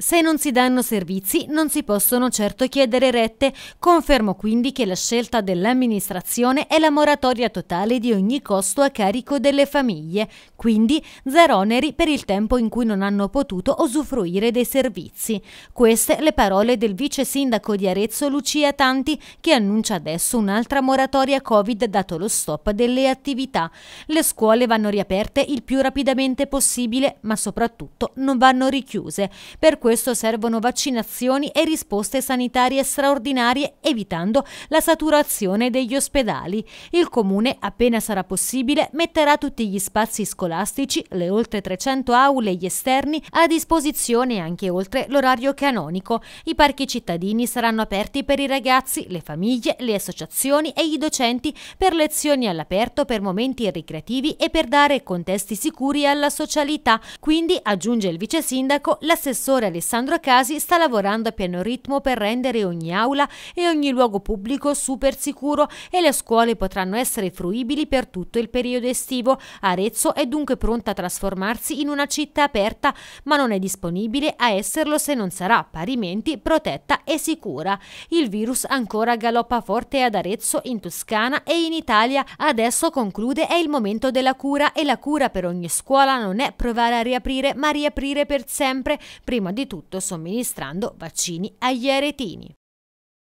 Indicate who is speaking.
Speaker 1: Se non si danno servizi non si possono certo chiedere rette, confermo quindi che la scelta dell'amministrazione è la moratoria totale di ogni costo a carico delle famiglie, quindi zero oneri per il tempo in cui non hanno potuto usufruire dei servizi. Queste le parole del vice sindaco di Arezzo Lucia Tanti che annuncia adesso un'altra moratoria Covid dato lo stop delle attività. Le scuole vanno riaperte il più rapidamente possibile ma soprattutto non vanno richiuse. Per questo questo servono vaccinazioni e risposte sanitarie straordinarie, evitando la saturazione degli ospedali. Il Comune, appena sarà possibile, metterà tutti gli spazi scolastici, le oltre 300 aule e gli esterni a disposizione anche oltre l'orario canonico. I parchi cittadini saranno aperti per i ragazzi, le famiglie, le associazioni e i docenti per lezioni all'aperto, per momenti ricreativi e per dare contesti sicuri alla socialità. Quindi, aggiunge il vice sindaco, l'assessore alle Alessandro Casi sta lavorando a pieno ritmo per rendere ogni aula e ogni luogo pubblico super sicuro e le scuole potranno essere fruibili per tutto il periodo estivo. Arezzo è dunque pronta a trasformarsi in una città aperta, ma non è disponibile a esserlo se non sarà parimenti protetta e sicura. Il virus ancora galoppa forte ad Arezzo, in Toscana e in Italia. Adesso conclude è il momento della cura e la cura per ogni scuola non è provare a riaprire, ma riaprire per sempre, prima di innanzitutto somministrando vaccini agli aretini.